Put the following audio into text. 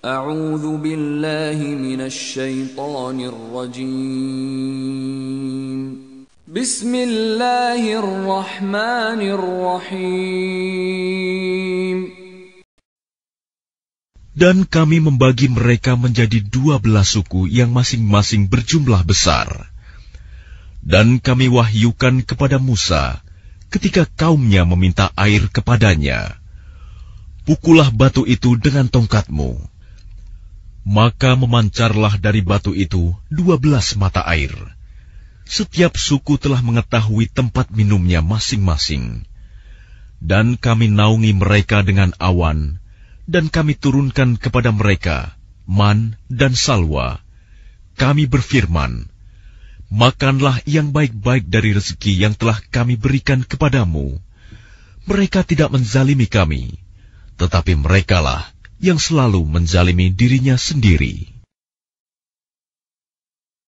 أعوذ بالله من الشيطان الرجيم بسم الله الرحمن الرحيم Dan kami membagi mereka menjadi dua belas suku yang masing-masing berjumlah besar. Dan kami wahyukan kepada Musa ketika kaumnya meminta air kepadanya. Pukullah batu itu dengan tongkatmu. Maka memancarlah dari batu itu dua belas mata air. Setiap suku telah mengetahui tempat minumnya masing-masing. Dan kami naungi mereka dengan awan, dan kami turunkan kepada mereka man dan salwa. Kami berfirman, Makanlah yang baik-baik dari rezeki yang telah kami berikan kepadamu. Mereka tidak menzalimi kami, tetapi merekalah yang selalu menzalimi dirinya sendiri.